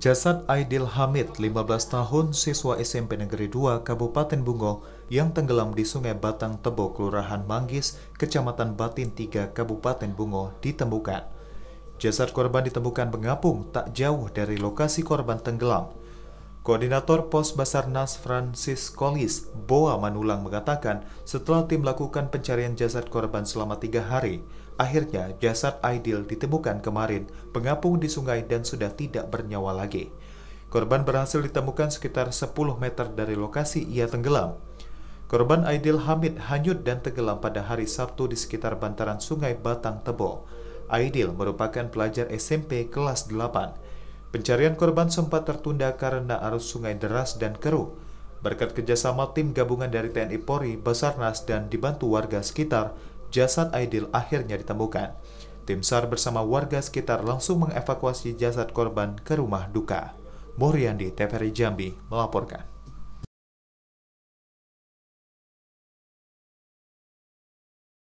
Jasad Aidil Hamid, 15 tahun, siswa SMP Negeri 2, Kabupaten Bungo, yang tenggelam di Sungai Batang Tebo, Kelurahan Manggis, Kecamatan Batin 3, Kabupaten Bungo, ditemukan. Jasad korban ditemukan mengapung tak jauh dari lokasi korban tenggelam. Koordinator Pos Basarnas Francis Collis Boa Manulang mengatakan setelah tim melakukan pencarian jasad korban selama tiga hari, akhirnya jasad Aidil ditemukan kemarin pengapung di sungai dan sudah tidak bernyawa lagi. Korban berhasil ditemukan sekitar 10 meter dari lokasi ia tenggelam. Korban Aidil Hamid hanyut dan tenggelam pada hari Sabtu di sekitar bantaran sungai Batang Tebo. Aidil merupakan pelajar SMP kelas 8. Pencarian korban sempat tertunda karena arus sungai deras dan keruh. Berkat kerjasama tim gabungan dari TNI Polri, Basarnas, dan dibantu warga sekitar, jasad Aidil akhirnya ditemukan. Tim SAR bersama warga sekitar langsung mengevakuasi jasad korban ke rumah duka. Moriandi TVRI Jambi melaporkan.